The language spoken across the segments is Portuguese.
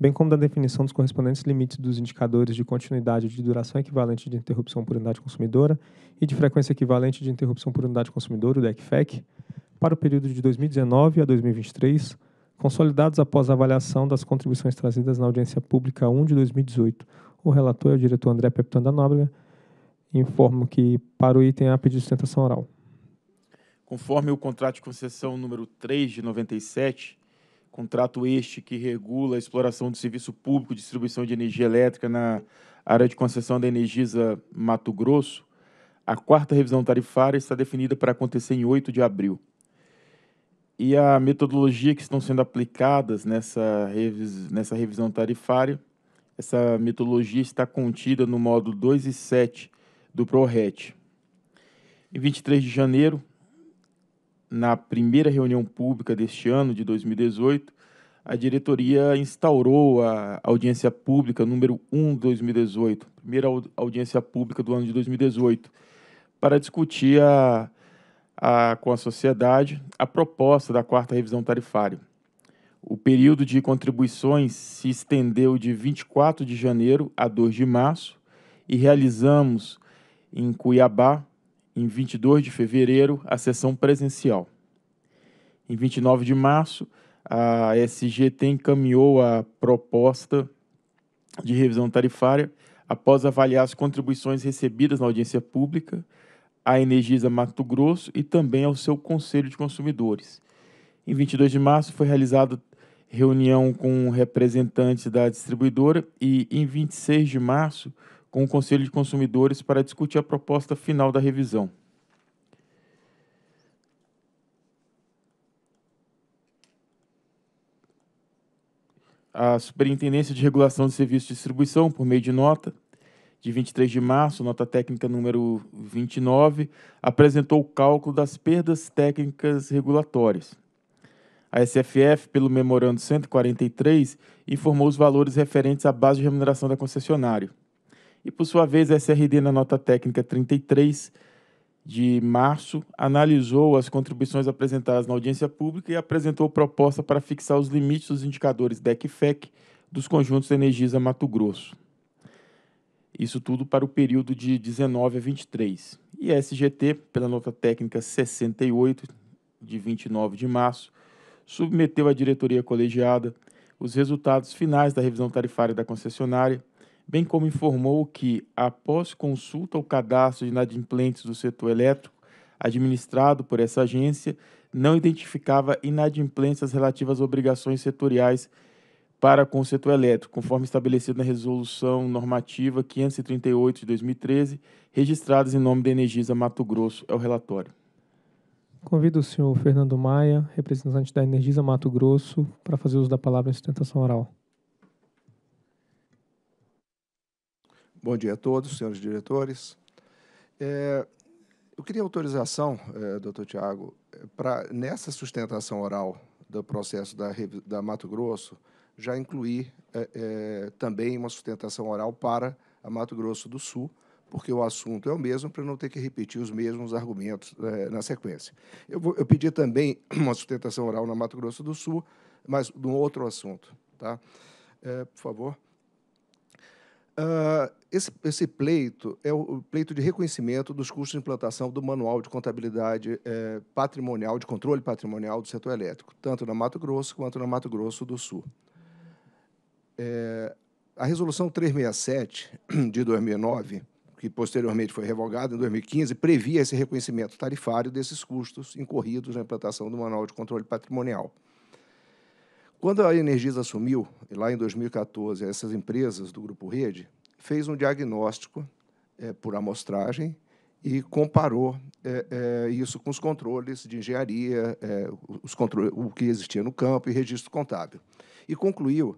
bem como da definição dos correspondentes limites dos indicadores de continuidade de duração equivalente de interrupção por unidade consumidora e de frequência equivalente de interrupção por unidade consumidora, o DECFEC, para o período de 2019 a 2023, consolidados após a avaliação das contribuições trazidas na audiência pública 1 de 2018. O relator é o diretor André Peptando da Nóbrega. Informo que para o item há pedido de sustentação oral. Conforme o contrato de concessão número 3 de 97, Contrato este que regula a exploração do serviço público de distribuição de energia elétrica na área de concessão da Energisa Mato Grosso, a quarta revisão tarifária está definida para acontecer em 8 de abril. E a metodologia que estão sendo aplicadas nessa, revis nessa revisão tarifária, essa metodologia está contida no módulo 2 e 7 do ProRET. Em 23 de janeiro, na primeira reunião pública deste ano, de 2018, a diretoria instaurou a audiência pública número 1 de 2018, primeira audiência pública do ano de 2018, para discutir a, a, com a sociedade a proposta da quarta revisão tarifária. O período de contribuições se estendeu de 24 de janeiro a 2 de março e realizamos em Cuiabá em 22 de fevereiro, a sessão presencial. Em 29 de março, a SGT encaminhou a proposta de revisão tarifária após avaliar as contribuições recebidas na audiência pública, à Energisa Mato Grosso e também ao seu Conselho de Consumidores. Em 22 de março foi realizada reunião com representantes da distribuidora e em 26 de março com o Conselho de Consumidores para discutir a proposta final da revisão. A Superintendência de Regulação de Serviços de Distribuição, por meio de nota de 23 de março, nota técnica número 29, apresentou o cálculo das perdas técnicas regulatórias. A SFF, pelo memorando 143, informou os valores referentes à base de remuneração da concessionária. E por sua vez, a SRD, na nota técnica 33 de março, analisou as contribuições apresentadas na audiência pública e apresentou proposta para fixar os limites dos indicadores DEC FEC dos conjuntos Energisa Mato Grosso. Isso tudo para o período de 19 a 23. E a SGT, pela nota técnica 68 de 29 de março, submeteu à diretoria colegiada os resultados finais da revisão tarifária da concessionária bem como informou que, após consulta ao cadastro de inadimplentes do setor elétrico administrado por essa agência, não identificava inadimplências relativas a obrigações setoriais para com o setor elétrico, conforme estabelecido na Resolução Normativa 538 de 2013, registradas em nome da Energisa Mato Grosso. É o relatório. Convido o senhor Fernando Maia, representante da Energisa Mato Grosso, para fazer uso da palavra em sustentação oral. Bom dia a todos, senhores diretores. É, eu queria autorização, é, doutor Tiago, é, para, nessa sustentação oral do processo da, da Mato Grosso, já incluir é, é, também uma sustentação oral para a Mato Grosso do Sul, porque o assunto é o mesmo, para não ter que repetir os mesmos argumentos é, na sequência. Eu, vou, eu pedi também uma sustentação oral na Mato Grosso do Sul, mas de um outro assunto. Tá? É, por favor. Uh, esse, esse pleito é o pleito de reconhecimento dos custos de implantação do Manual de Contabilidade é, Patrimonial, de Controle Patrimonial do Setor Elétrico, tanto na Mato Grosso quanto na Mato Grosso do Sul. É, a Resolução 367 de 2009, que posteriormente foi revogada em 2015, previa esse reconhecimento tarifário desses custos incorridos na implantação do Manual de Controle Patrimonial. Quando a Energisa assumiu, lá em 2014, essas empresas do Grupo Rede, fez um diagnóstico é, por amostragem e comparou é, é, isso com os controles de engenharia, é, os controles, o que existia no campo e registro contábil. E concluiu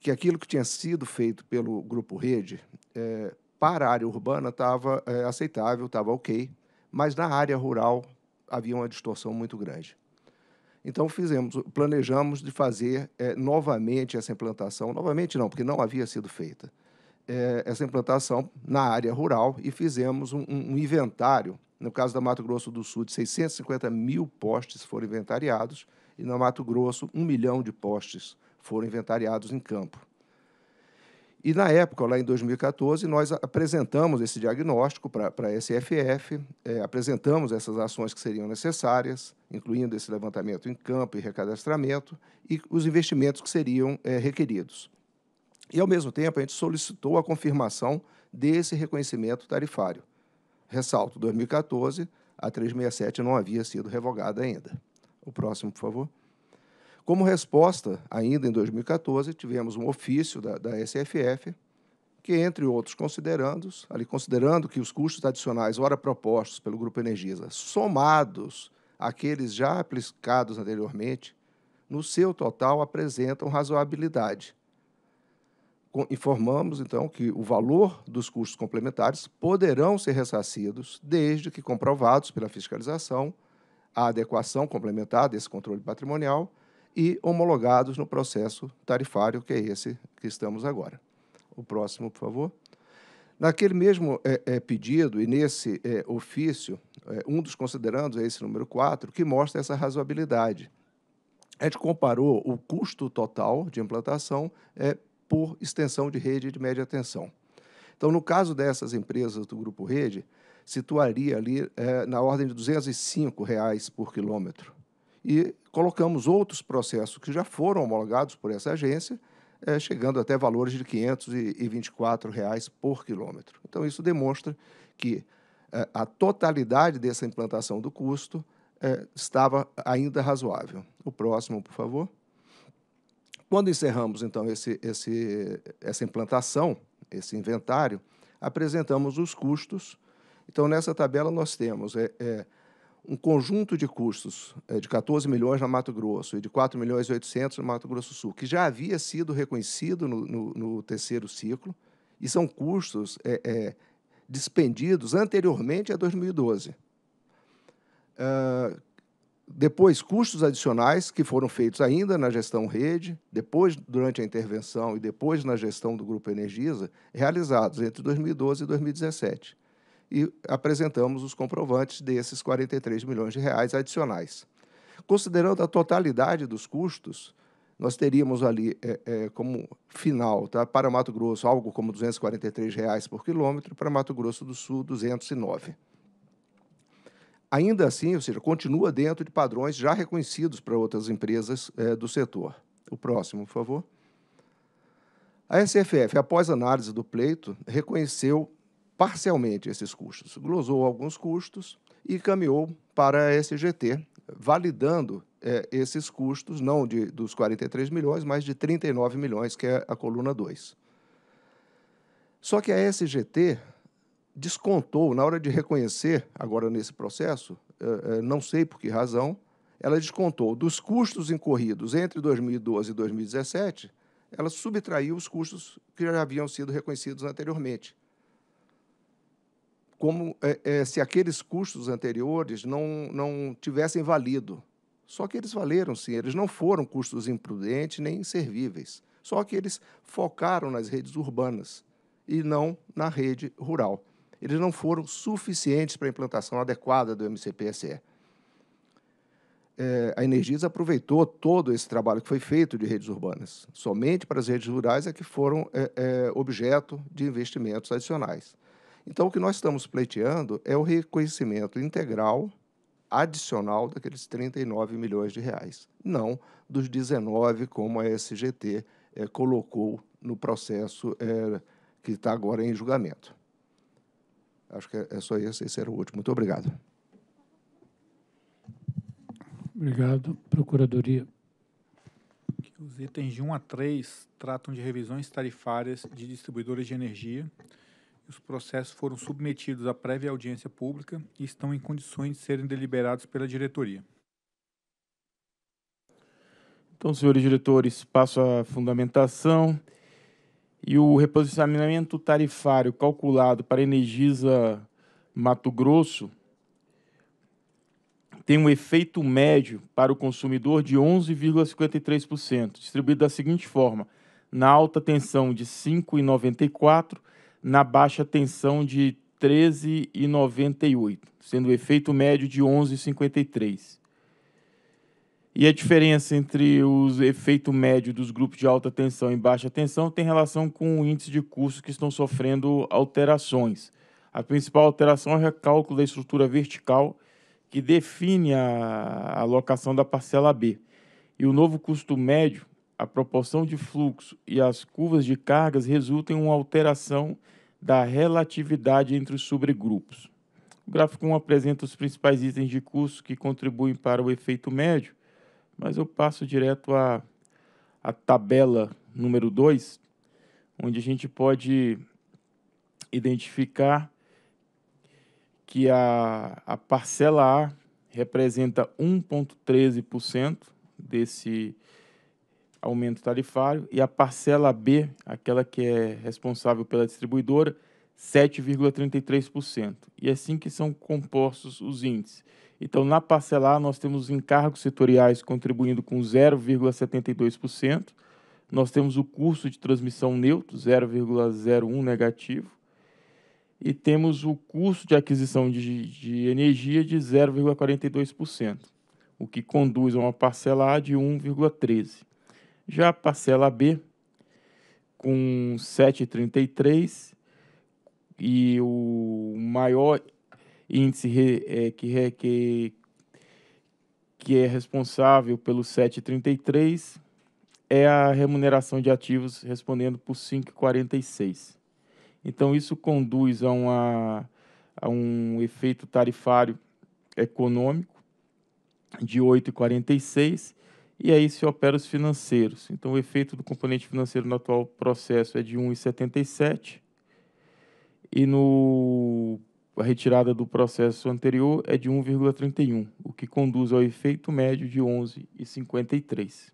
que aquilo que tinha sido feito pelo Grupo Rede é, para a área urbana estava é, aceitável, estava ok, mas na área rural havia uma distorção muito grande. Então fizemos, planejamos de fazer novamente essa implantação, novamente não, porque não havia sido feita é, essa implantação na área rural e fizemos um, um inventário. No caso da Mato Grosso do Sul, de 650 mil postes foram inventariados e no Mato Grosso, um milhão de postes foram inventariados em campo. E na época, lá em 2014, nós apresentamos esse diagnóstico para a SFF, é, apresentamos essas ações que seriam necessárias, incluindo esse levantamento em campo e recadastramento, e os investimentos que seriam é, requeridos. E, ao mesmo tempo, a gente solicitou a confirmação desse reconhecimento tarifário. Ressalto, 2014, a 367 não havia sido revogada ainda. O próximo, por favor. Como resposta, ainda em 2014, tivemos um ofício da, da SFF, que, entre outros considerandos, ali considerando que os custos adicionais, ora propostos pelo Grupo Energisa, somados àqueles já aplicados anteriormente, no seu total apresentam razoabilidade, informamos, então, que o valor dos custos complementares poderão ser ressarcidos desde que comprovados pela fiscalização a adequação complementar desse controle patrimonial e homologados no processo tarifário, que é esse que estamos agora. O próximo, por favor. Naquele mesmo é, é, pedido e nesse é, ofício, é, um dos considerandos é esse número 4, que mostra essa razoabilidade. A gente comparou o custo total de implantação é, por extensão de rede de média tensão. Então, no caso dessas empresas do Grupo Rede, situaria ali é, na ordem de R$ 205 reais por quilômetro. E colocamos outros processos que já foram homologados por essa agência, é, chegando até valores de R$ 524 reais por quilômetro. Então, isso demonstra que é, a totalidade dessa implantação do custo estava ainda razoável. O próximo, por favor. Quando encerramos, então, esse, esse, essa implantação, esse inventário, apresentamos os custos. Então, nessa tabela, nós temos é, é, um conjunto de custos é, de 14 milhões na Mato Grosso e de 4 milhões e 800 no Mato Grosso do Sul, que já havia sido reconhecido no, no, no terceiro ciclo, e são custos é, é, dispendidos anteriormente a 2012. Uh, depois, custos adicionais que foram feitos ainda na gestão rede, depois durante a intervenção e depois na gestão do Grupo Energisa, realizados entre 2012 e 2017. E apresentamos os comprovantes desses 43 milhões de reais adicionais. Considerando a totalidade dos custos, nós teríamos ali é, é, como final, tá? para Mato Grosso, algo como R$ 243 reais por quilômetro, para Mato Grosso do Sul, 209. Ainda assim, ou seja, continua dentro de padrões já reconhecidos para outras empresas é, do setor. O próximo, por favor. A SFF, após análise do pleito, reconheceu parcialmente esses custos, glosou alguns custos e caminhou para a SGT, validando é, esses custos, não de, dos 43 milhões, mas de 39 milhões, que é a coluna 2. Só que a SGT descontou, na hora de reconhecer, agora nesse processo, eh, eh, não sei por que razão, ela descontou dos custos incorridos entre 2012 e 2017, ela subtraiu os custos que já haviam sido reconhecidos anteriormente. Como é, é, se aqueles custos anteriores não, não tivessem valido. Só que eles valeram sim, eles não foram custos imprudentes nem inservíveis. Só que eles focaram nas redes urbanas e não na rede rural eles não foram suficientes para a implantação adequada do MCPSE. É, a Energisa aproveitou todo esse trabalho que foi feito de redes urbanas. Somente para as redes rurais é que foram é, é, objeto de investimentos adicionais. Então, o que nós estamos pleiteando é o reconhecimento integral, adicional, daqueles 39 milhões de reais, não dos 19, como a SGT é, colocou no processo é, que está agora em julgamento. Acho que é, é só isso. esse era o último. Muito obrigado. Obrigado. Procuradoria. Os itens de 1 a 3 tratam de revisões tarifárias de distribuidoras de energia. Os processos foram submetidos à prévia audiência pública e estão em condições de serem deliberados pela diretoria. Então, senhores diretores, passo à fundamentação e o reposicionamento tarifário calculado para Energisa Mato Grosso tem um efeito médio para o consumidor de 11,53%, distribuído da seguinte forma: na alta tensão de 5,94, na baixa tensão de 13,98, sendo o efeito médio de 11,53. E a diferença entre os efeito médio dos grupos de alta tensão e baixa tensão tem relação com o índice de custos que estão sofrendo alterações. A principal alteração é o recálculo da estrutura vertical, que define a alocação da parcela B. E o novo custo médio, a proporção de fluxo e as curvas de cargas resultam em uma alteração da relatividade entre os subgrupos. O gráfico 1 apresenta os principais itens de custo que contribuem para o efeito médio mas eu passo direto à, à tabela número 2, onde a gente pode identificar que a, a parcela A representa 1,13% desse aumento tarifário e a parcela B, aquela que é responsável pela distribuidora, 7,33%. E é assim que são compostos os índices. Então, na parcelar, nós temos encargos setoriais contribuindo com 0,72%. Nós temos o curso de transmissão neutro, 0,01 negativo. E temos o custo de aquisição de, de energia de 0,42%, o que conduz a uma parcela A de 1,13. Já a parcela B, com 7,33, e o maior índice re, é, que, re, que, que é responsável pelo 7,33 é a remuneração de ativos respondendo por 5,46. Então, isso conduz a, uma, a um efeito tarifário econômico de 8,46 e aí se opera os financeiros. Então, o efeito do componente financeiro no atual processo é de 1,77 e no a retirada do processo anterior é de 1,31, o que conduz ao efeito médio de 11,53.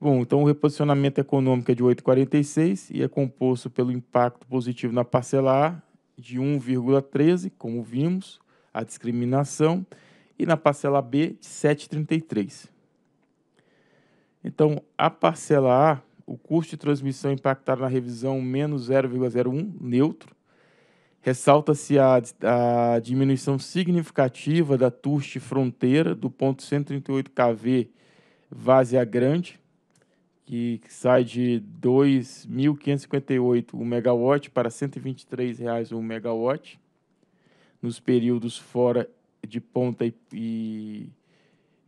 Bom, então o reposicionamento econômico é de 8,46 e é composto pelo impacto positivo na parcela A de 1,13, como vimos, a discriminação, e na parcela B de 7,33. Então, a parcela A, o custo de transmissão impactado na revisão menos 0,01, neutro, Ressalta-se a, a, diminuição significativa da turste fronteira do ponto 138 kV Vazia Grande, que, sai de 2.558 megawatt para R$ reais o megawatt, nos períodos fora de ponta e, e,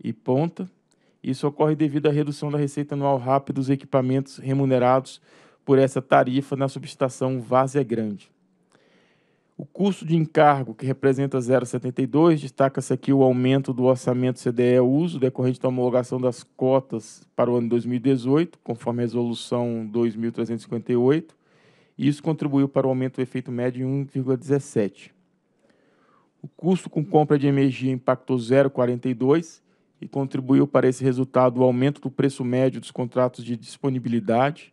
e ponta. Isso ocorre devido à redução da receita anual rápida dos equipamentos remunerados por essa tarifa na subestação Vazia Grande. O custo de encargo, que representa 0,72, destaca-se aqui o aumento do orçamento CDE-Uso decorrente da homologação das cotas para o ano 2018, conforme a resolução 2.358, e isso contribuiu para o aumento do efeito médio em 1,17. O custo com compra de energia impactou 0,42 e contribuiu para esse resultado o aumento do preço médio dos contratos de disponibilidade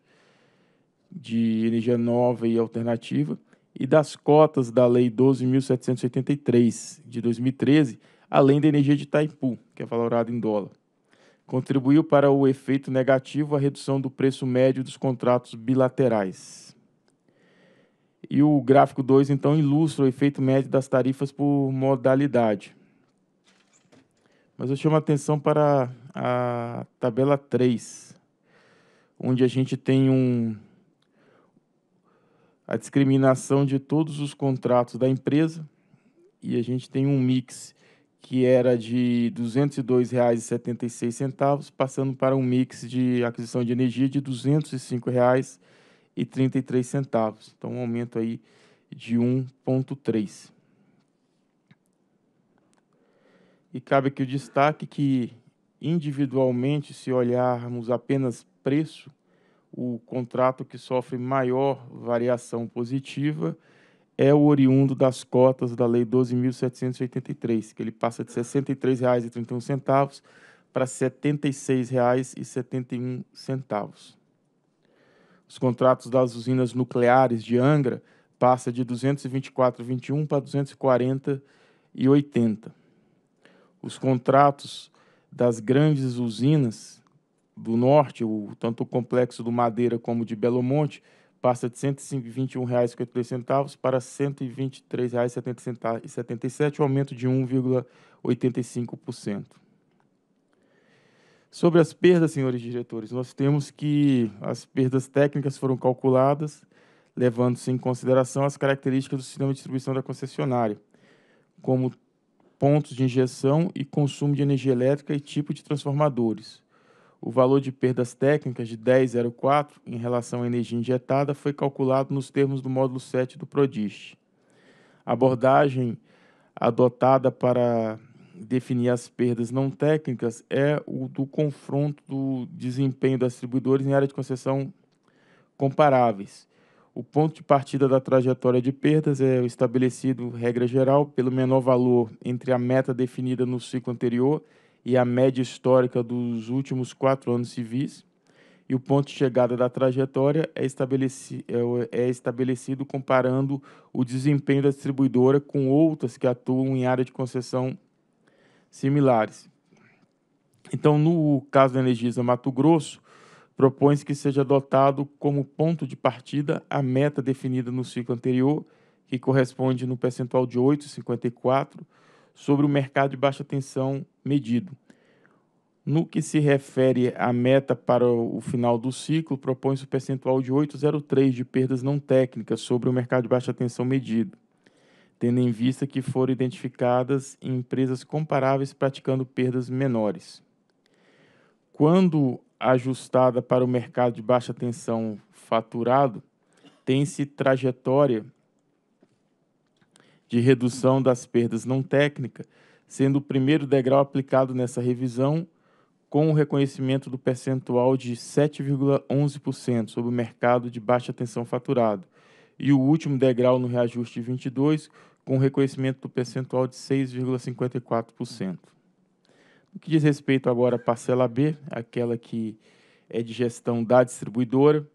de energia nova e alternativa, e das cotas da Lei 12.783 de 2013, além da energia de Taipu, que é valorada em dólar. Contribuiu para o efeito negativo a redução do preço médio dos contratos bilaterais. E o gráfico 2, então, ilustra o efeito médio das tarifas por modalidade. Mas eu chamo a atenção para a tabela 3, onde a gente tem um, a discriminação de todos os contratos da empresa e a gente tem um mix que era de R$ 202,76, passando para um mix de aquisição de energia de R$ 205,33. Então, um aumento aí de 1,3. E cabe aqui o destaque que, individualmente, se olharmos apenas preço, o contrato que sofre maior variação positiva é o oriundo das cotas da Lei 12.783, que ele passa de R$ 63,31 para R$ 76,71. Os contratos das usinas nucleares de Angra passa de 224,21 para 240,80. Os contratos das grandes usinas do Norte, o, tanto o complexo do Madeira como de Belo Monte, passa de R$ 121,52 para R$ 123,77, aumento de 1,85%. Sobre as perdas, senhores diretores, nós temos que as perdas técnicas foram calculadas, levando-se em consideração as características do sistema de distribuição da concessionária, como pontos de injeção e consumo de energia elétrica e tipo de transformadores. O valor de perdas técnicas de 10,04 em relação à energia injetada foi calculado nos termos do módulo 7 do PRODIST. A abordagem adotada para definir as perdas não técnicas é o do confronto do desempenho das distribuidores em área de concessão comparáveis. O ponto de partida da trajetória de perdas é estabelecido, regra geral, pelo menor valor entre a meta definida no ciclo anterior e e a média histórica dos últimos quatro anos civis, e o ponto de chegada da trajetória é, estabeleci é, é estabelecido comparando o desempenho da distribuidora com outras que atuam em área de concessão similares. Então, no caso da Energisa Mato Grosso, propõe-se que seja adotado como ponto de partida a meta definida no ciclo anterior, que corresponde no percentual de 8,54%, sobre o mercado de baixa tensão medido. No que se refere à meta para o final do ciclo, propõe-se o percentual de 8,03 de perdas não técnicas sobre o mercado de baixa tensão medido, tendo em vista que foram identificadas empresas comparáveis praticando perdas menores. Quando ajustada para o mercado de baixa tensão faturado, tem-se trajetória de redução das perdas não técnica, sendo o primeiro degrau aplicado nessa revisão com o reconhecimento do percentual de 7,11% sobre o mercado de baixa tensão faturado, e o último degrau no reajuste de 22, com o reconhecimento do percentual de 6,54%. No que diz respeito agora à parcela B, aquela que é de gestão da distribuidora,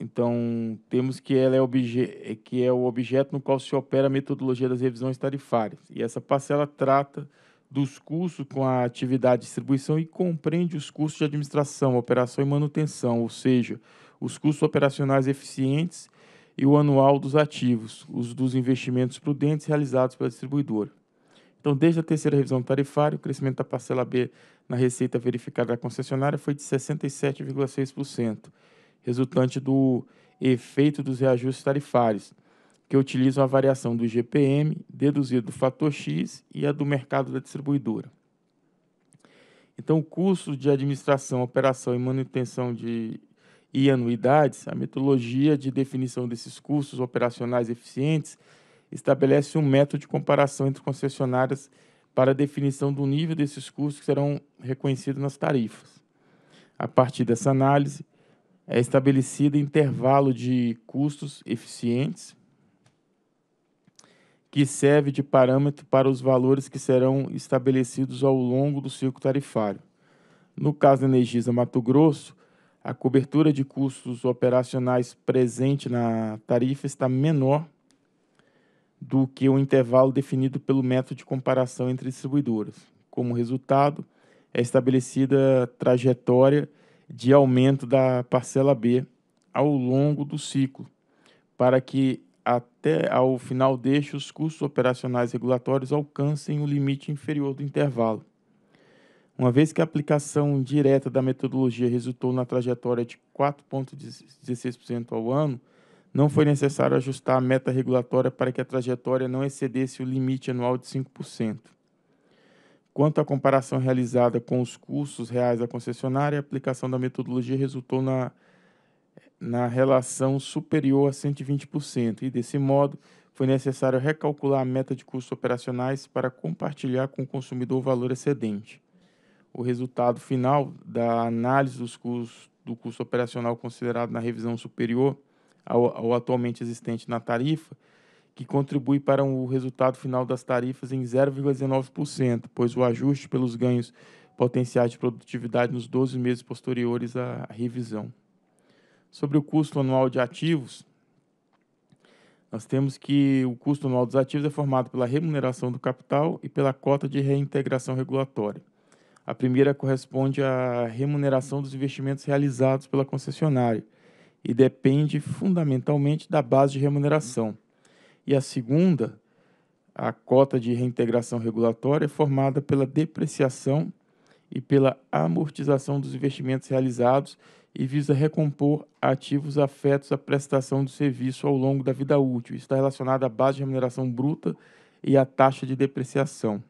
então, temos que ela é, que é o objeto no qual se opera a metodologia das revisões tarifárias. E essa parcela trata dos custos com a atividade de distribuição e compreende os custos de administração, operação e manutenção, ou seja, os custos operacionais eficientes e o anual dos ativos, os dos investimentos prudentes realizados pela distribuidora. Então, desde a terceira revisão tarifária, o crescimento da parcela B na receita verificada da concessionária foi de 67,6% resultante do efeito dos reajustes tarifários, que utilizam a variação do GPM deduzido do fator X e a do mercado da distribuidora. Então, o custo de administração, operação e manutenção de e anuidades, a metodologia de definição desses custos operacionais eficientes estabelece um método de comparação entre concessionárias para definição do nível desses custos que serão reconhecidos nas tarifas. A partir dessa análise, é estabelecido intervalo de custos eficientes que serve de parâmetro para os valores que serão estabelecidos ao longo do ciclo tarifário. No caso da Energisa Mato Grosso, a cobertura de custos operacionais presente na tarifa está menor do que o intervalo definido pelo método de comparação entre distribuidoras. Como resultado, é estabelecida trajetória de aumento da parcela B ao longo do ciclo, para que até ao final deste os custos operacionais regulatórios alcancem o limite inferior do intervalo. Uma vez que a aplicação direta da metodologia resultou na trajetória de 4,16% ao ano, não foi necessário ajustar a meta regulatória para que a trajetória não excedesse o limite anual de 5%. Quanto à comparação realizada com os custos reais da concessionária, a aplicação da metodologia resultou na, na relação superior a 120%, e desse modo foi necessário recalcular a meta de custos operacionais para compartilhar com o consumidor o valor excedente. O resultado final da análise dos custos, do custo operacional considerado na revisão superior ao, ao atualmente existente na tarifa que contribui para o resultado final das tarifas em 0,19%, pois o ajuste pelos ganhos potenciais de produtividade nos 12 meses posteriores à revisão. Sobre o custo anual de ativos, nós temos que o custo anual dos ativos é formado pela remuneração do capital e pela cota de reintegração regulatória. A primeira corresponde à remuneração dos investimentos realizados pela concessionária e depende fundamentalmente da base de remuneração e a segunda, a cota de reintegração regulatória, é formada pela depreciação e pela amortização dos investimentos realizados e visa recompor ativos afetos à prestação do serviço ao longo da vida útil. Isso está relacionado à base de remuneração bruta e à taxa de depreciação.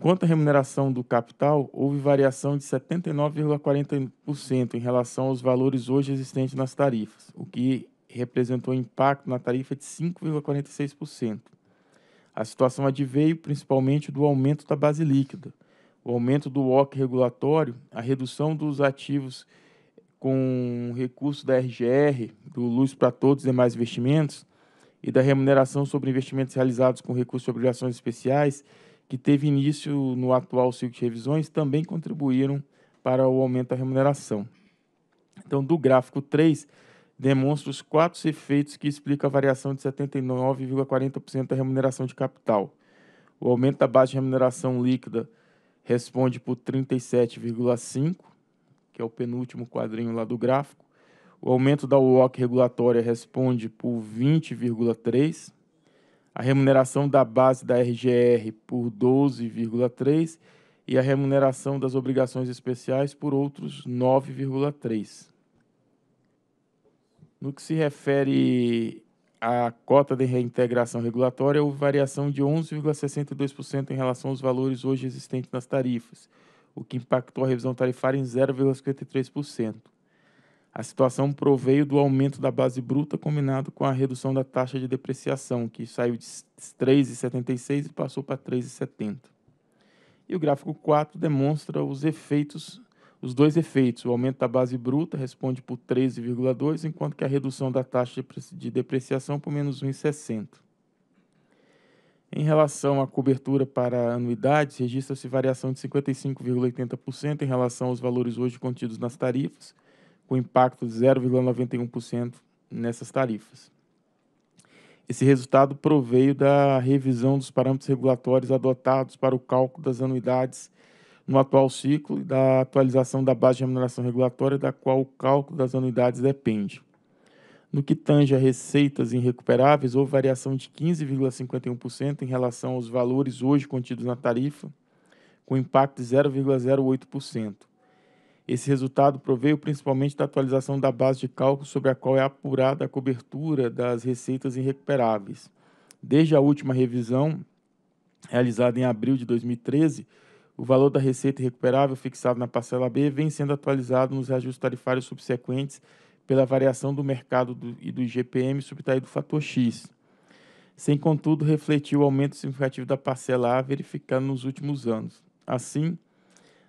Quanto à remuneração do capital, houve variação de 79,40% em relação aos valores hoje existentes nas tarifas, o que representou impacto na tarifa de 5,46%. A situação adveio principalmente do aumento da base líquida, o aumento do OC regulatório, a redução dos ativos com recurso da RGR, do Luz para Todos e demais investimentos, e da remuneração sobre investimentos realizados com recurso de obrigações especiais, que teve início no atual ciclo de revisões, também contribuíram para o aumento da remuneração. Então, do gráfico 3, demonstra os quatro efeitos que explicam a variação de 79,40% da remuneração de capital. O aumento da base de remuneração líquida responde por 37,5%, que é o penúltimo quadrinho lá do gráfico. O aumento da UOC regulatória responde por 20,3%. A remuneração da base da RGR por 12,3% e a remuneração das obrigações especiais por outros 9,3%. No que se refere à cota de reintegração regulatória, houve variação de 11,62% em relação aos valores hoje existentes nas tarifas, o que impactou a revisão tarifária em 0,53%. A situação proveio do aumento da base bruta combinado com a redução da taxa de depreciação, que saiu de 3,76 e passou para 3,70. E o gráfico 4 demonstra os efeitos os dois efeitos, o aumento da base bruta responde por 13,2, enquanto que a redução da taxa de depreciação por menos 1,60. Em relação à cobertura para anuidades, registra-se variação de 55,80% em relação aos valores hoje contidos nas tarifas, com impacto de 0,91% nessas tarifas. Esse resultado proveio da revisão dos parâmetros regulatórios adotados para o cálculo das anuidades no atual ciclo e da atualização da base de remuneração regulatória, da qual o cálculo das anuidades depende. No que tange a receitas irrecuperáveis, houve variação de 15,51% em relação aos valores hoje contidos na tarifa, com impacto de 0,08%. Esse resultado proveio principalmente da atualização da base de cálculo sobre a qual é apurada a cobertura das receitas irrecuperáveis. Desde a última revisão, realizada em abril de 2013, o valor da receita recuperável fixado na parcela B vem sendo atualizado nos reajustes tarifários subsequentes pela variação do mercado do, e do IGPM subtraído do fator X, sem, contudo, refletir o aumento significativo da parcela A verificado nos últimos anos. Assim,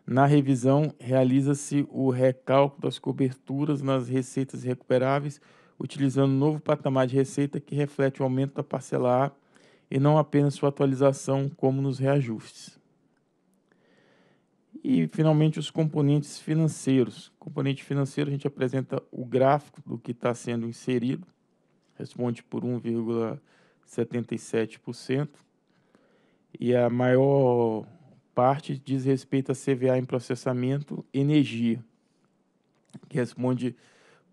na revisão, realiza-se o recálculo das coberturas nas receitas recuperáveis, utilizando um novo patamar de receita que reflete o aumento da parcela A e não apenas sua atualização, como nos reajustes. E, finalmente, os componentes financeiros. Componente financeiro, a gente apresenta o gráfico do que está sendo inserido, responde por 1,77%. E a maior parte diz respeito a CVA em processamento, energia, que responde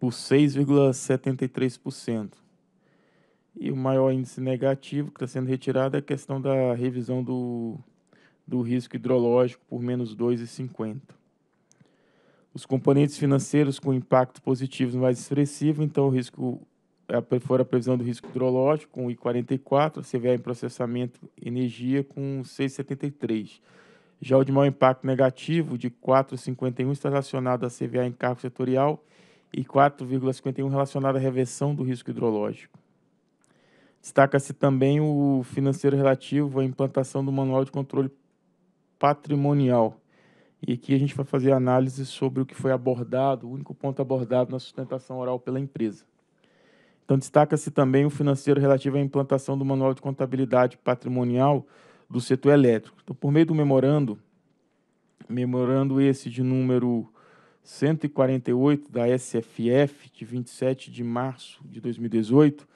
por 6,73%. E o maior índice negativo que está sendo retirado é a questão da revisão do do risco hidrológico por menos 2,50. Os componentes financeiros com impacto positivo mais expressivo, então o risco for a previsão do risco hidrológico com 1,44, a CVA em processamento energia com 6,73. Já o de maior impacto negativo de 4,51 está relacionado à CVA em cargo setorial e 4,51 relacionado à reversão do risco hidrológico. Destaca-se também o financeiro relativo à implantação do manual de controle patrimonial. E aqui a gente vai fazer análise sobre o que foi abordado, o único ponto abordado na sustentação oral pela empresa. Então, destaca-se também o financeiro relativo à implantação do Manual de Contabilidade Patrimonial do setor elétrico. Então, por meio do memorando, memorando esse de número 148 da SFF, de 27 de março de 2018,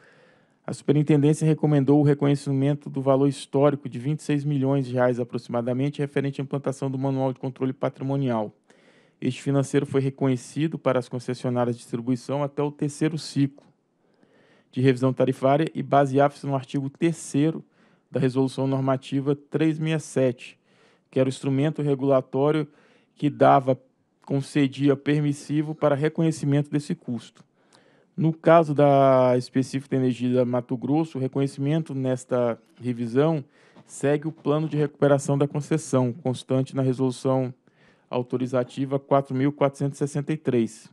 a superintendência recomendou o reconhecimento do valor histórico de 26 milhões de reais aproximadamente referente à implantação do Manual de Controle Patrimonial. Este financeiro foi reconhecido para as concessionárias de distribuição até o terceiro ciclo de revisão tarifária e baseava-se no artigo 3 da Resolução Normativa 367, que era o instrumento regulatório que dava concedia permissivo para reconhecimento desse custo. No caso da específica energia da Mato Grosso, o reconhecimento nesta revisão segue o plano de recuperação da concessão, constante na resolução autorizativa 4.463,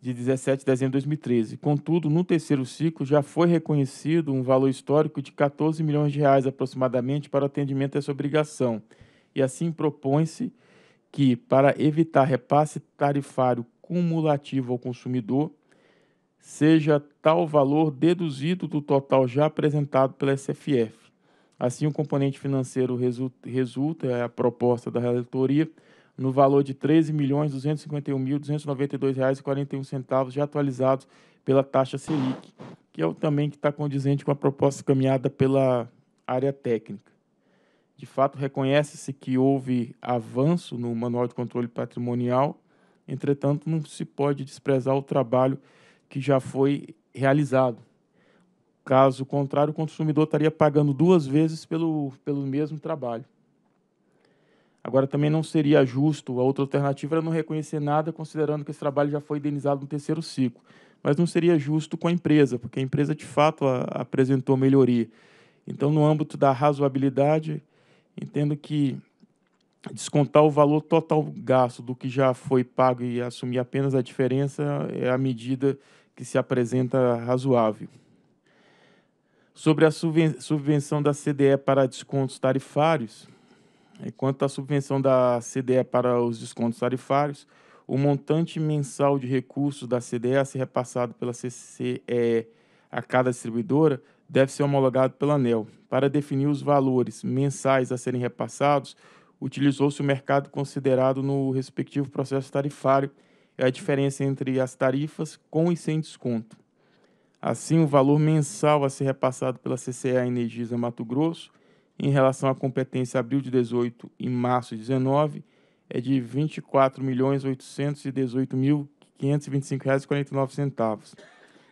de 17 de dezembro de 2013. Contudo, no terceiro ciclo já foi reconhecido um valor histórico de 14 milhões de reais aproximadamente para atendimento a essa obrigação. E assim propõe-se que, para evitar repasse tarifário cumulativo ao consumidor, seja tal valor deduzido do total já apresentado pela SFF. Assim, o componente financeiro resulta, é a proposta da relatoria, no valor de R$ 13.251.292,41, já atualizados pela taxa Selic, que é o também que está condizente com a proposta caminhada pela área técnica. De fato, reconhece-se que houve avanço no Manual de Controle Patrimonial, Entretanto, não se pode desprezar o trabalho que já foi realizado. Caso contrário, o consumidor estaria pagando duas vezes pelo, pelo mesmo trabalho. Agora, também não seria justo, a outra alternativa era não reconhecer nada, considerando que esse trabalho já foi indenizado no terceiro ciclo. Mas não seria justo com a empresa, porque a empresa de fato a, apresentou melhoria. Então, no âmbito da razoabilidade, entendo que descontar o valor total gasto do que já foi pago e assumir apenas a diferença é a medida que se apresenta razoável. Sobre a subvenção da CDE para descontos tarifários, é, quanto à subvenção da CDE para os descontos tarifários, o montante mensal de recursos da CDE a ser repassado pela CCE a cada distribuidora deve ser homologado pela ANEL. Para definir os valores mensais a serem repassados, utilizou-se o mercado considerado no respectivo processo tarifário e é a diferença entre as tarifas com e sem desconto. Assim, o valor mensal a ser repassado pela CCA Energisa Mato Grosso em relação à competência abril de 18 e março de 19 é de R$ 24.818.525,49.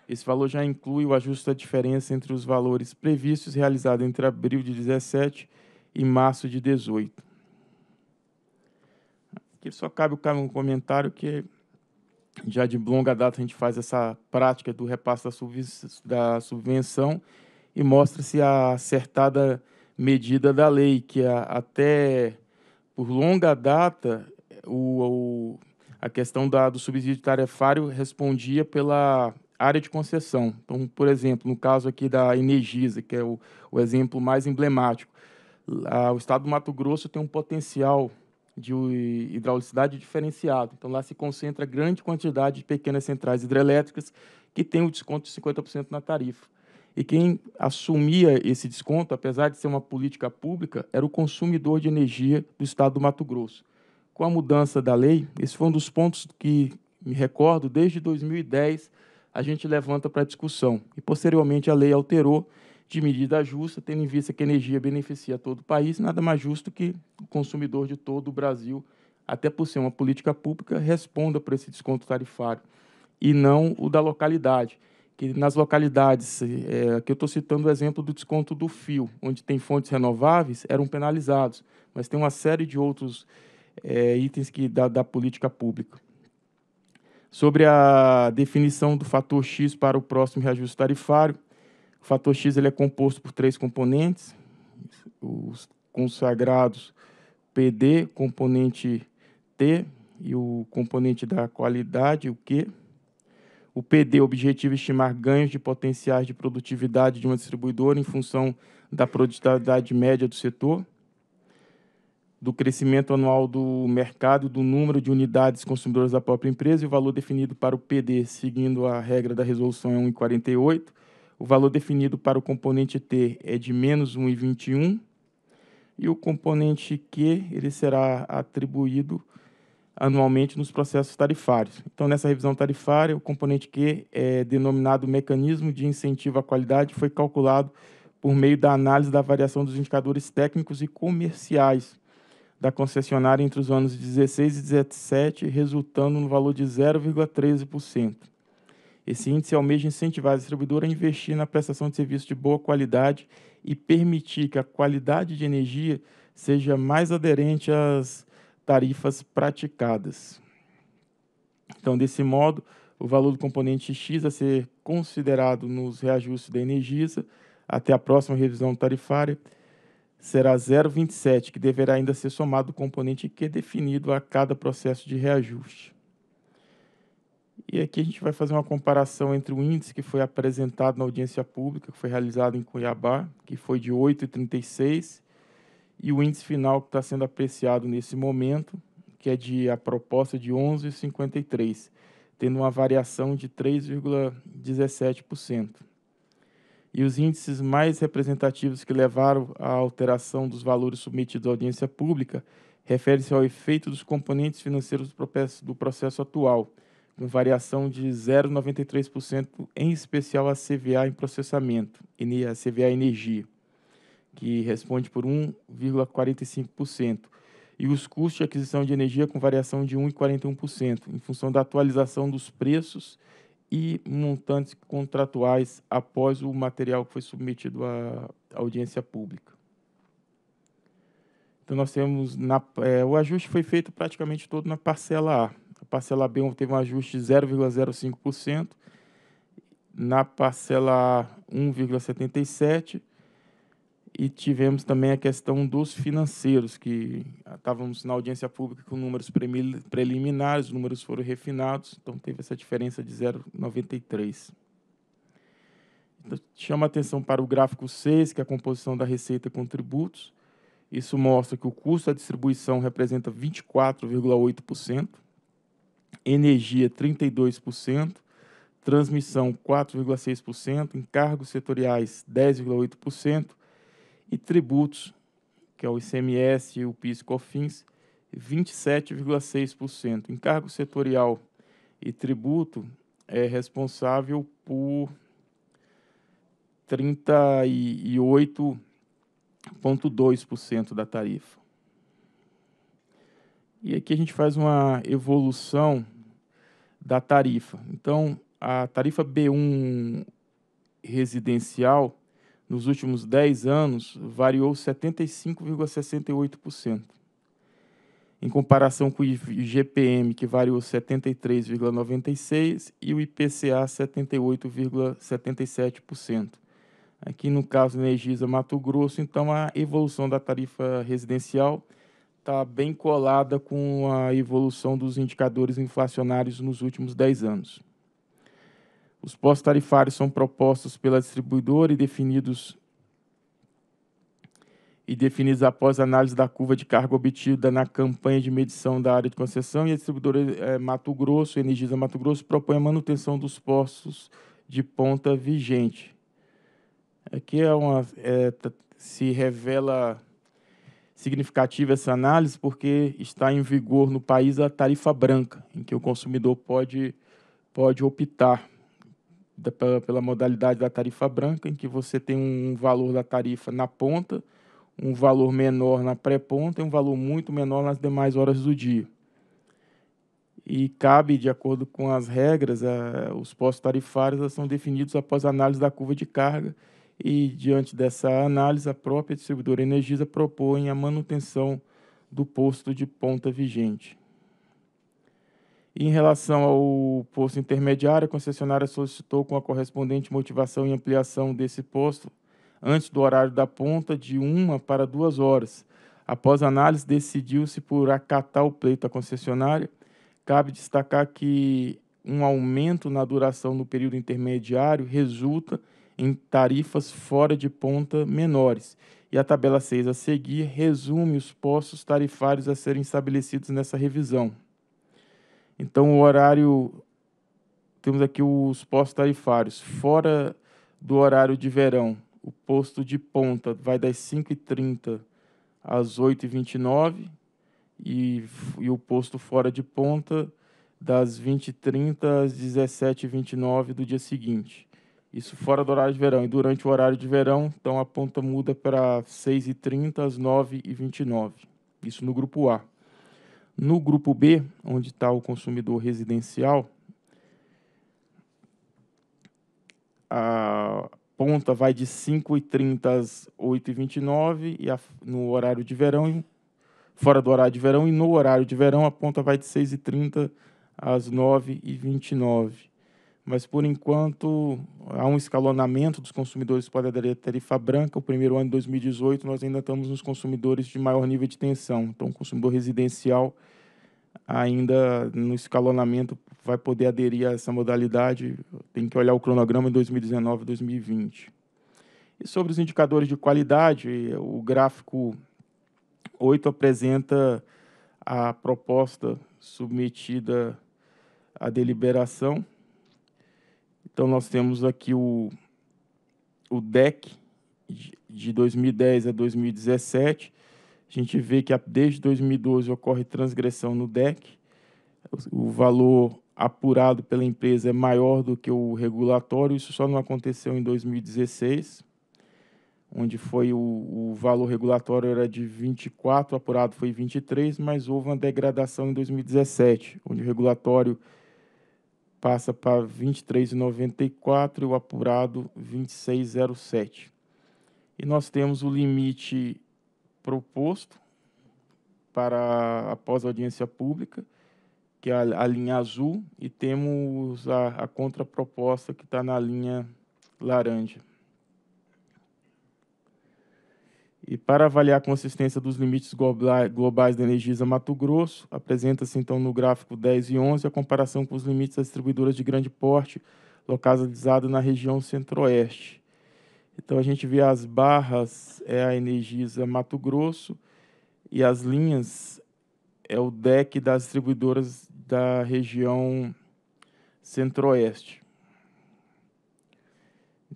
Esse valor já inclui o ajuste da diferença entre os valores previstos realizados entre abril de 17 e março de 18 que só cabe o um comentário que já de longa data a gente faz essa prática do repasse da subvenção e mostra-se a acertada medida da lei, que a, é até por longa data o, o, a questão da, do subsídio tarefário respondia pela área de concessão. Então, por exemplo, no caso aqui da Energisa, que é o, o exemplo mais emblemático, a, o estado do Mato Grosso tem um potencial de hidraulicidade diferenciado. Então, lá se concentra grande quantidade de pequenas centrais hidrelétricas que têm o desconto de 50% na tarifa. E quem assumia esse desconto, apesar de ser uma política pública, era o consumidor de energia do estado do Mato Grosso. Com a mudança da lei, esse foi um dos pontos que me recordo, desde 2010 a gente levanta para discussão. E posteriormente a lei alterou de medida justa, tendo em vista que a energia beneficia todo o país, nada mais justo que o consumidor de todo o Brasil, até por ser uma política pública, responda por esse desconto tarifário e não o da localidade. Que nas localidades, é, que eu estou citando o exemplo do desconto do fio, onde tem fontes renováveis, eram penalizados, mas tem uma série de outros é, itens que da, da política pública. Sobre a definição do fator X para o próximo reajuste tarifário, o fator X ele é composto por três componentes, os consagrados PD, componente T e o componente da qualidade, o Q. O PD, objetivo é estimar ganhos de potenciais de produtividade de uma distribuidora em função da produtividade média do setor, do crescimento anual do mercado, do número de unidades consumidoras da própria empresa e o valor definido para o PD, seguindo a regra da resolução 148 o valor definido para o componente T é de menos 1,21 e o componente Q ele será atribuído anualmente nos processos tarifários. Então, nessa revisão tarifária, o componente Q é denominado mecanismo de incentivo à qualidade foi calculado por meio da análise da variação dos indicadores técnicos e comerciais da concessionária entre os anos 16 e 17, resultando no valor de 0,13%. Esse índice almeja incentivar a distribuidora a investir na prestação de serviços de boa qualidade e permitir que a qualidade de energia seja mais aderente às tarifas praticadas. Então, desse modo, o valor do componente X a ser considerado nos reajustes da Energisa até a próxima revisão tarifária será 0,27, que deverá ainda ser somado ao componente Q definido a cada processo de reajuste. E aqui a gente vai fazer uma comparação entre o índice que foi apresentado na audiência pública, que foi realizado em Cuiabá, que foi de 8,36, e o índice final que está sendo apreciado nesse momento, que é de a proposta de 11,53, tendo uma variação de 3,17%. E os índices mais representativos que levaram à alteração dos valores submetidos à audiência pública refere-se ao efeito dos componentes financeiros do processo, do processo atual – com variação de 0,93%, em especial a CVA em processamento, a CVA energia, que responde por 1,45%, e os custos de aquisição de energia com variação de 1,41%, em função da atualização dos preços e montantes contratuais após o material que foi submetido à audiência pública. Então, nós temos. Na, é, o ajuste foi feito praticamente todo na parcela A parcela B teve um ajuste de 0,05%, na parcela A 1,77% e tivemos também a questão dos financeiros, que estávamos na audiência pública com números preliminares, os números foram refinados, então teve essa diferença de 0,93. Então, chama atenção para o gráfico 6, que é a composição da receita com tributos. Isso mostra que o custo da distribuição representa 24,8%, energia 32%, transmissão 4,6%, encargos setoriais 10,8% e tributos, que é o ICMS e o PIS e COFINS, 27,6%. Encargo setorial e tributo é responsável por 38,2% da tarifa. E aqui a gente faz uma evolução da tarifa. Então, a tarifa B1 residencial, nos últimos 10 anos, variou 75,68%. Em comparação com o IGPM, que variou 73,96%, e o IPCA, 78,77%. Aqui no caso Energisa Mato Grosso, então, a evolução da tarifa residencial está bem colada com a evolução dos indicadores inflacionários nos últimos 10 anos. Os pós-tarifários são propostos pela distribuidora e definidos e definidos após análise da curva de carga obtida na campanha de medição da área de concessão e a distribuidora é, Mato Grosso, Energisa Mato Grosso, propõe a manutenção dos postos de ponta vigente. Aqui é uma, é, se revela significativa essa análise porque está em vigor no país a tarifa branca, em que o consumidor pode, pode optar da, pela, pela, modalidade da tarifa branca, em que você tem um valor da tarifa na ponta, um valor menor na pré-ponta e um valor muito menor nas demais horas do dia. E cabe, de acordo com as regras, a, os postos tarifários são definidos após análise da curva de carga, e, diante dessa análise, a própria distribuidora Energisa propõe a manutenção do posto de ponta vigente. Em relação ao posto intermediário, a concessionária solicitou com a correspondente motivação e ampliação desse posto antes do horário da ponta de uma para duas horas. Após análise, decidiu-se por acatar o pleito à concessionária. Cabe destacar que um aumento na duração no período intermediário resulta em tarifas fora de ponta menores. E a tabela 6 a seguir resume os postos tarifários a serem estabelecidos nessa revisão. Então, o horário. Temos aqui os postos tarifários. Fora do horário de verão, o posto de ponta vai das 5h30 às 8h29 e, e o posto fora de ponta das 20h30 às 17h29 do dia seguinte. Isso fora do horário de verão. E durante o horário de verão, então a ponta muda para 6h30 às 9h29. Isso no grupo A. No grupo B, onde está o consumidor residencial, a ponta vai de 5h30 às 8h29 e a, no horário de verão, fora do horário de verão, e no horário de verão a ponta vai de 6h30 às 9h29 mas por enquanto há um escalonamento dos consumidores para a tarifa branca. O primeiro ano de 2018 nós ainda estamos nos consumidores de maior nível de tensão. Então, o consumidor residencial ainda no escalonamento vai poder aderir a essa modalidade. Tem que olhar o cronograma em 2019 e 2020. E sobre os indicadores de qualidade, o gráfico 8 apresenta a proposta submetida à deliberação então nós temos aqui o, o DEC de 2010 a 2017. A gente vê que desde 2012 ocorre transgressão no DEC. O valor apurado pela empresa é maior do que o regulatório. Isso só não aconteceu em 2016, onde foi o, o valor regulatório era de 24, apurado foi 23, mas houve uma degradação em 2017, onde o regulatório passa para 23,94 e o apurado 26,07. E nós temos o limite proposto para após audiência pública, que é a, a linha azul, e temos a, a contraproposta que está na linha laranja. E para avaliar a consistência dos limites globais da Energisa Mato Grosso, apresenta-se então no gráfico 10 e 11 a comparação com os limites das distribuidoras de grande porte localizadas na região centro-oeste. Então a gente vê as barras é a Energisa Mato Grosso e as linhas é o deck das distribuidoras da região centro-oeste.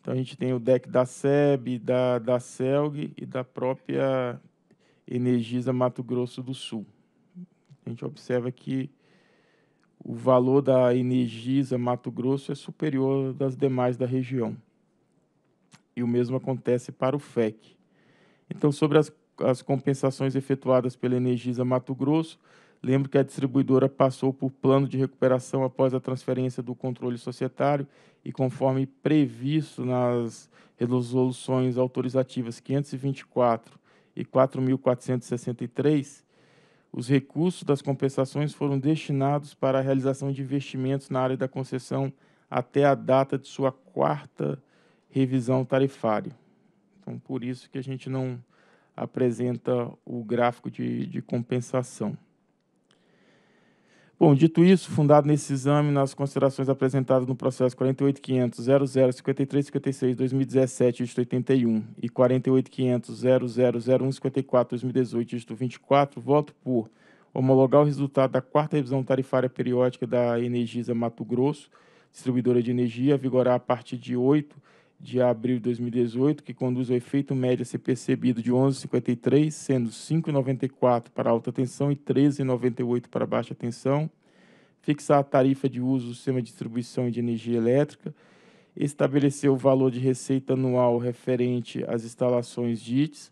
Então a gente tem o deck da SEB, da, da CELG e da própria Energisa Mato Grosso do Sul. A gente observa que o valor da Energisa Mato Grosso é superior das demais da região. E o mesmo acontece para o FEC. Então, sobre as, as compensações efetuadas pela Energisa Mato Grosso, Lembro que a distribuidora passou por plano de recuperação após a transferência do controle societário e, conforme previsto nas resoluções autorizativas 524 e 4.463, os recursos das compensações foram destinados para a realização de investimentos na área da concessão até a data de sua quarta revisão tarifária. Então, por isso que a gente não apresenta o gráfico de, de compensação. Bom, dito isso, fundado nesse exame, nas considerações apresentadas no processo 48.500.00.53.56.2017, 2017 81 e 48.500.00.01.54.2018, 2018 24 voto por homologar o resultado da quarta revisão tarifária periódica da Energisa Mato Grosso, distribuidora de energia, a vigorar a partir de 8 de abril de 2018, que conduz ao efeito médio a ser percebido de 11,53, sendo 5,94 para alta tensão e 13,98 para baixa tensão. Fixar a tarifa de uso do sistema de distribuição de energia elétrica. Estabelecer o valor de receita anual referente às instalações DITs.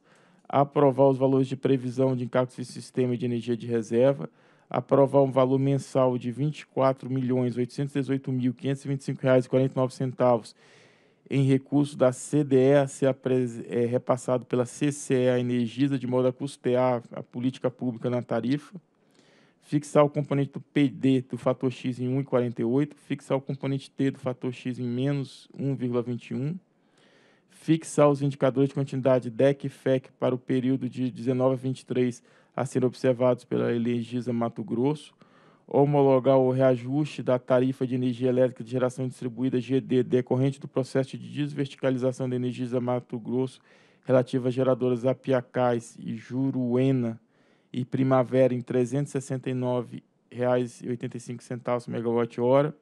Aprovar os valores de previsão de encargos de sistema de energia de reserva. Aprovar um valor mensal de R$ 24.818.525,49 em recurso da CDE a ser é, repassado pela CCE Energisa, de modo a custear a política pública na tarifa, fixar o componente do PD do fator X em 1,48, fixar o componente T do fator X em menos 1,21, fixar os indicadores de continuidade DEC e FEC para o período de 19 a 23 a serem observados pela Energisa Mato Grosso, homologar o reajuste da tarifa de energia elétrica de geração distribuída GD decorrente do processo de desverticalização da Energisa Mato Grosso relativa às geradoras Apiacais e Juruena e Primavera em R$ 369,85 megawatt-hora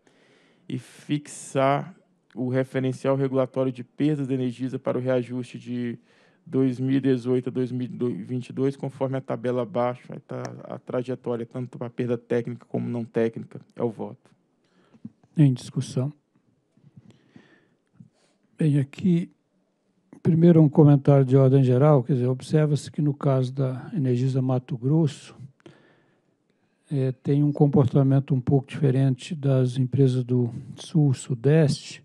e fixar o referencial regulatório de perdas de Energisa para o reajuste de 2018 a 2022, conforme a tabela abaixo, tá a trajetória, tanto para perda técnica como não técnica, é o voto. Em discussão. Bem, aqui, primeiro um comentário de ordem geral, quer dizer, observa-se que no caso da Energisa Mato Grosso, é, tem um comportamento um pouco diferente das empresas do Sul, Sudeste,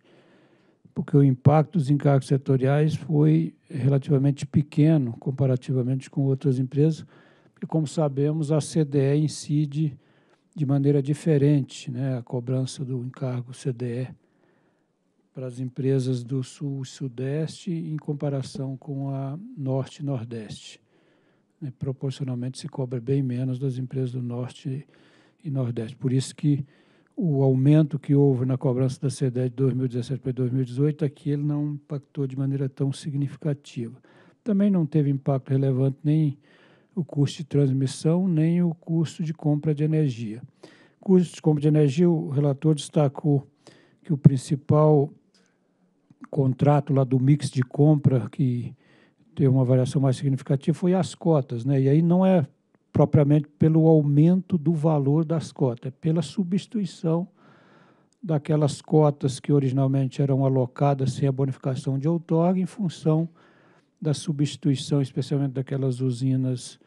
porque o impacto dos encargos setoriais foi relativamente pequeno comparativamente com outras empresas, porque, como sabemos, a CDE incide de maneira diferente né, a cobrança do encargo CDE para as empresas do Sul e Sudeste em comparação com a Norte e Nordeste. Né. Proporcionalmente se cobra bem menos das empresas do Norte e Nordeste. Por isso que o aumento que houve na cobrança da CDE de 2017 para 2018, aqui ele não impactou de maneira tão significativa. Também não teve impacto relevante nem o custo de transmissão, nem o custo de compra de energia. Custo de compra de energia, o relator destacou que o principal contrato lá do mix de compra que teve uma variação mais significativa foi as cotas, né? E aí não é propriamente pelo aumento do valor das cotas, pela substituição daquelas cotas que originalmente eram alocadas sem a bonificação de outorga, em função da substituição, especialmente daquelas usinas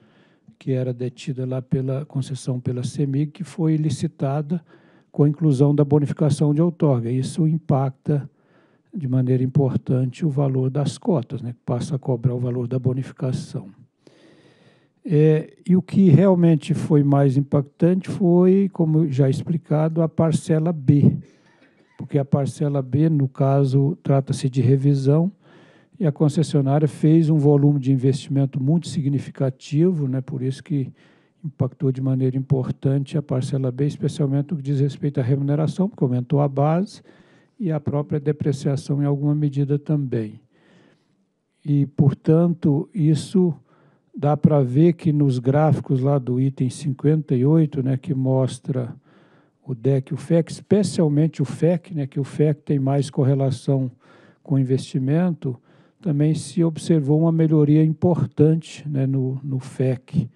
que era detida lá pela concessão pela CEMIG, que foi licitada com a inclusão da bonificação de outorga. Isso impacta de maneira importante o valor das cotas, né? passa a cobrar o valor da bonificação. É, e o que realmente foi mais impactante foi, como já explicado, a parcela B, porque a parcela B, no caso, trata-se de revisão, e a concessionária fez um volume de investimento muito significativo, né, por isso que impactou de maneira importante a parcela B, especialmente o que diz respeito à remuneração, porque aumentou a base e a própria depreciação em alguma medida também. E, portanto, isso dá para ver que nos gráficos lá do item 58, né, que mostra o DEC e o FEC, especialmente o FEC, né, que o FEC tem mais correlação com investimento, também se observou uma melhoria importante né, no, no FEC,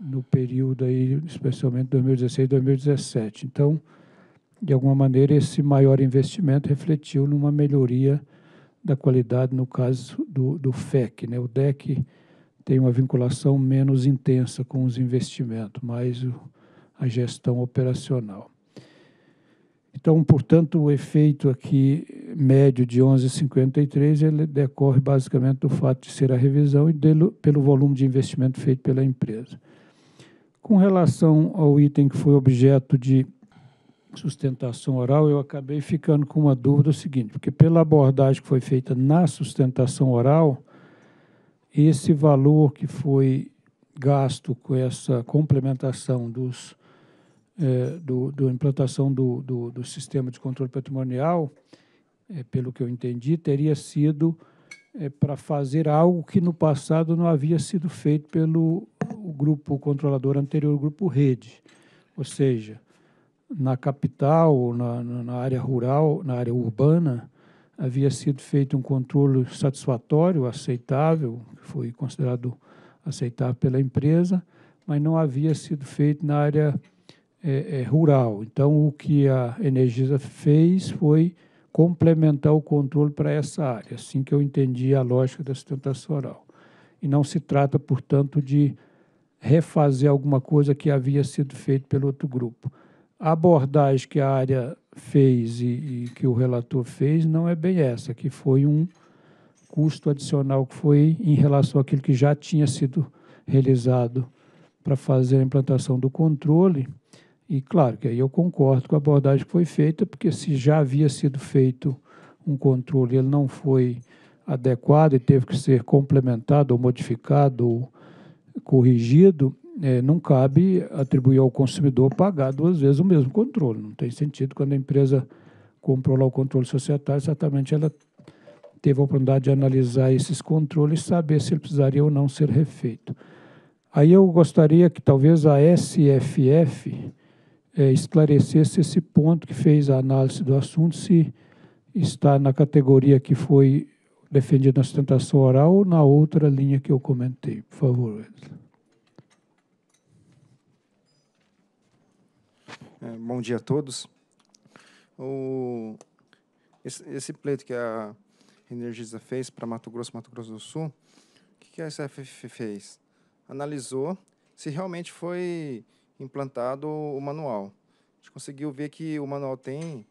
no período aí, especialmente 2016 2017. Então, de alguma maneira, esse maior investimento refletiu numa melhoria da qualidade, no caso do, do FEC. Né? O DEC tem uma vinculação menos intensa com os investimentos, mais a gestão operacional. Então, portanto, o efeito aqui médio de 11,53 ele decorre basicamente do fato de ser a revisão e dele, pelo volume de investimento feito pela empresa. Com relação ao item que foi objeto de sustentação oral, eu acabei ficando com uma dúvida é o seguinte, porque pela abordagem que foi feita na sustentação oral, esse valor que foi gasto com essa complementação dos, é, do, do implantação do, do, do, sistema de controle patrimonial, é, pelo que eu entendi, teria sido é, para fazer algo que no passado não havia sido feito pelo grupo controlador anterior, o grupo rede. Ou seja, na capital, na, na área rural, na área urbana, havia sido feito um controle satisfatório, aceitável, que foi considerado aceitável pela empresa, mas não havia sido feito na área é, é, rural. Então, o que a Energisa fez foi complementar o controle para essa área, assim que eu entendi a lógica da sustentação oral. E não se trata, portanto, de refazer alguma coisa que havia sido feito pelo outro grupo. A abordagem que a área fez e, e, que o relator fez não é bem essa, que foi um custo adicional que foi em relação àquilo que já tinha sido realizado para fazer a implantação do controle. E claro que aí eu concordo com a abordagem que foi feita, porque se já havia sido feito um controle, ele não foi adequado e teve que ser complementado ou modificado ou corrigido, é, não cabe atribuir ao consumidor pagar duas vezes o mesmo controle. Não tem sentido quando a empresa comprou lá o controle societário, certamente ela teve a oportunidade de analisar esses controles e saber se ele precisaria ou não ser refeito. Aí eu gostaria que talvez a SFF é, esclarecesse esse ponto que fez a análise do assunto, se está na categoria que foi defendida na sustentação oral ou na outra linha que eu comentei. Por favor, Edson. É, bom dia a todos. O, esse, esse pleito que a Energisa fez para Mato Grosso, Mato Grosso do Sul, o que, que a SFF fez? Analisou se realmente foi implantado o manual. A gente conseguiu ver que o manual tem,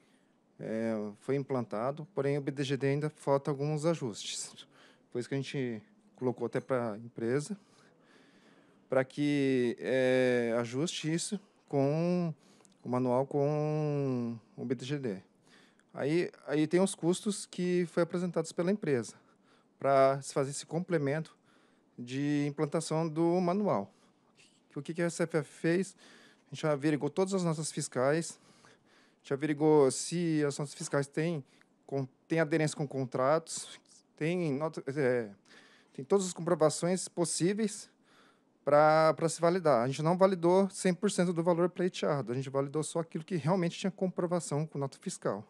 é, foi implantado, porém o BDGD ainda falta alguns ajustes. Foi isso que a gente colocou até para a empresa, para que é, ajuste isso com o manual com o BTGD. Aí, aí tem os custos que foi apresentados pela empresa para se fazer esse complemento de implantação do manual. O que, que a CFF fez? A gente averigou todas as nossas fiscais, a gente averigou se as nossas fiscais têm, com, têm aderência com contratos, têm, é, têm todas as comprovações possíveis para se validar. A gente não validou 100% do valor pleiteado, a gente validou só aquilo que realmente tinha comprovação com nota fiscal.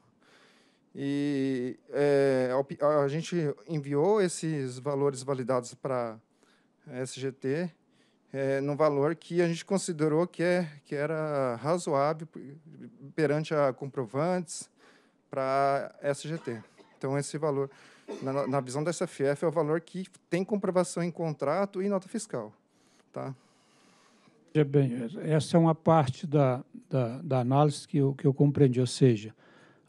E é, a, a, gente enviou esses valores validados para a SGT é, num valor que a gente considerou que, é, que era razoável perante a comprovantes para a SGT. Então, esse valor, na, na visão da SFF, é o valor que tem comprovação em contrato e nota fiscal. Tá? Veja bem, essa é uma parte da, da, da, análise que eu, que eu compreendi, ou seja,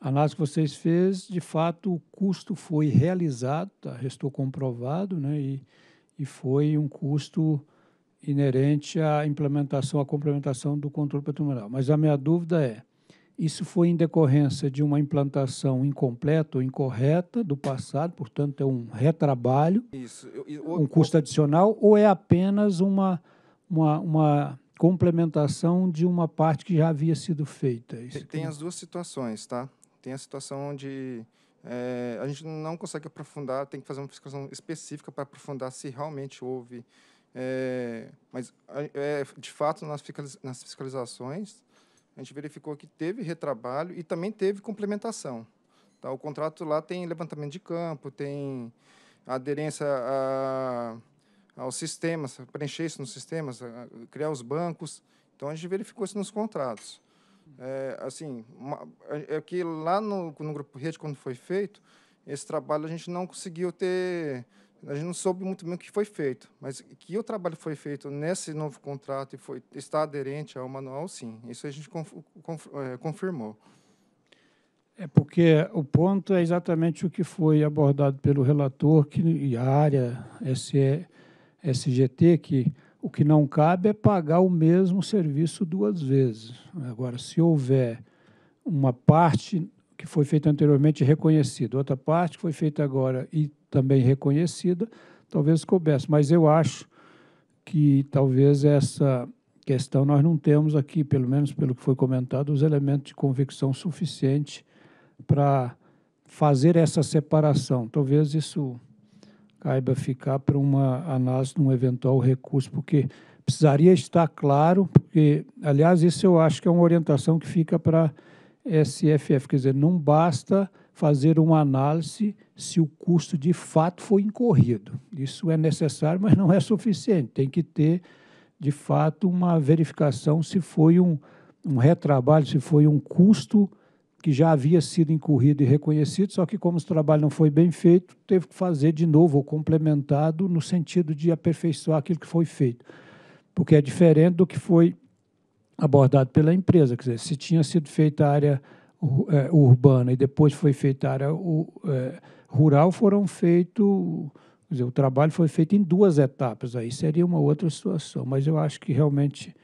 a análise que vocês fez, de fato, o custo foi realizado, tá? restou comprovado, né? e, e foi um custo inerente à implementação, à complementação do controle patrimonial Mas a minha dúvida é, isso foi em decorrência de uma implantação incompleta ou incorreta do passado, portanto, é um retrabalho, Isso. Eu, eu, um custo adicional, ou é apenas uma, uma, uma complementação de uma parte que já havia sido feita? Isso tem, as duas situações, tá? Tem a situação onde é, a gente não consegue aprofundar, tem que fazer uma fiscalização específica para aprofundar se realmente houve. É, mas, é, de fato, nas, fiscalizações a gente verificou que teve retrabalho e também teve complementação. Tá? O contrato lá tem levantamento de campo, tem aderência a, aos sistemas, preencher isso nos sistemas, criar os bancos. Então, a gente verificou isso nos contratos. É, assim, uma, é, é que lá no, no Grupo Rede, quando foi feito, esse trabalho a gente não conseguiu ter a gente não soube muito bem o que foi feito, mas que o trabalho foi feito nesse novo contrato e foi, está aderente ao manual, sim. Isso a gente é, confirmou. É porque o ponto é exatamente o que foi abordado pelo relator que, e a área SE, SGT, que o que não cabe é pagar o mesmo serviço duas vezes. Agora, se houver uma parte que foi feita anteriormente reconhecida, outra parte que foi feita agora e também reconhecida, talvez coubesse. Mas eu acho que talvez essa questão nós não temos aqui, pelo menos pelo que foi comentado, os elementos de convicção suficiente para fazer essa separação. Talvez isso caiba ficar para uma análise de um eventual recurso, porque precisaria estar claro, porque, aliás, isso eu acho que é uma orientação que fica para SFF, quer dizer, não basta fazer uma análise se o custo de fato foi incorrido. Isso é necessário, mas não é suficiente. Tem que ter, de fato, uma verificação se foi um, um retrabalho, se foi um custo que já havia sido incorrido e reconhecido, só que como o trabalho não foi bem feito, teve que fazer de novo ou complementado no sentido de aperfeiçoar aquilo que foi feito. Porque é diferente do que foi abordado pela empresa. Quer dizer, se tinha sido feita a área é, urbana e depois foi feita a área é, rural, foram feitos. Dizer, o trabalho foi feito em duas etapas, aí seria uma outra situação, mas eu acho que realmente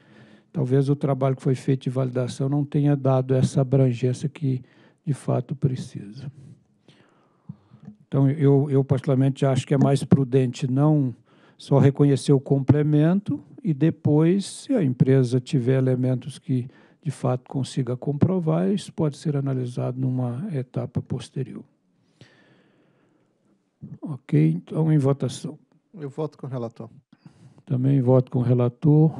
talvez o trabalho que foi feito de validação não tenha dado essa abrangência que de fato precisa. Então, eu, eu particularmente acho que é mais prudente não só reconhecer o complemento e depois, se a empresa tiver elementos que de fato consiga comprovar, isso pode ser analisado numa etapa posterior. Ok, então em votação. Eu voto com o relator. Também voto com o relator.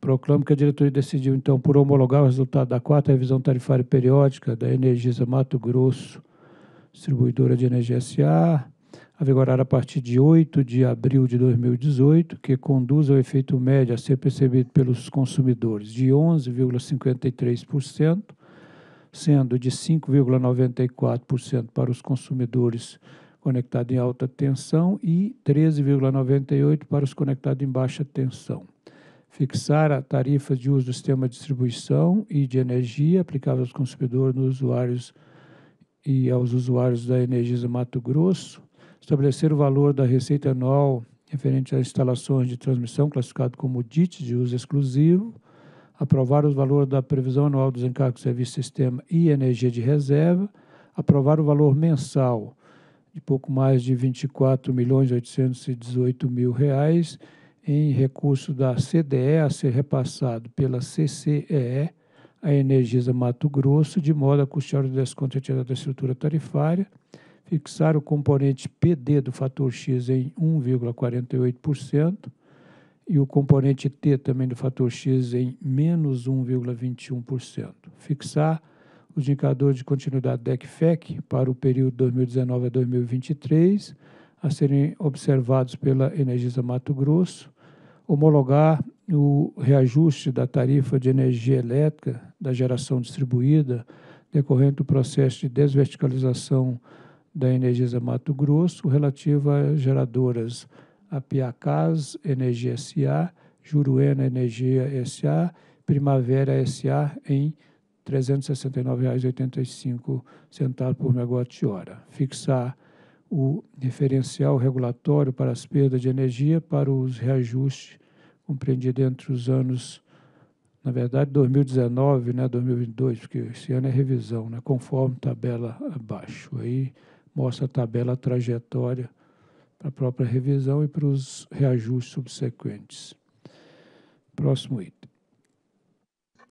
Proclamo que a diretoria decidiu, então, por homologar o resultado da quarta revisão tarifária periódica da Energisa Mato Grosso, distribuidora de energia SA, a vigorar a partir de 8 de abril de 2018, que conduz ao efeito médio a ser percebido pelos consumidores de 11,53%, sendo de 5,94% para os consumidores conectados em alta tensão e 13,98% para os conectados em baixa tensão. Fixar a tarifa de uso do sistema de distribuição e de energia aplicável aos consumidores, nos usuários e aos usuários da Energisa Mato Grosso, estabelecer o valor da receita anual referente às instalações de transmissão classificado como DIT de uso exclusivo, aprovar o valor da previsão anual dos encargos de serviço, sistema e energia de reserva, aprovar o valor mensal de pouco mais de R$ milhões mil reais em recurso da CDE a ser repassado pela CCEE à Energisa Mato Grosso, de modo a custear o desconto retirado da estrutura tarifária, fixar o componente PD do fator X em 1,48% e o componente T também do fator X em menos 1,21%. Fixar os indicadores de continuidade DECFEC para o período 2019 a 2023 a serem observados pela Energisa Mato Grosso. Homologar o reajuste da tarifa de energia elétrica da geração distribuída decorrente do processo de desverticalização da Energisa Mato Grosso relativa a geradoras Apiacás Energia SA, Juruena Energia SA, Primavera SA em R$ 369,85 por megawatt-hora. Fixar o referencial regulatório para as perdas de energia para os reajustes compreendidos entre os anos, na verdade, 2019, né, 2022, porque esse ano é revisão, né, conforme tabela abaixo. Aí mostra a tabela trajetória para a própria revisão e para os reajustes subsequentes. Próximo item.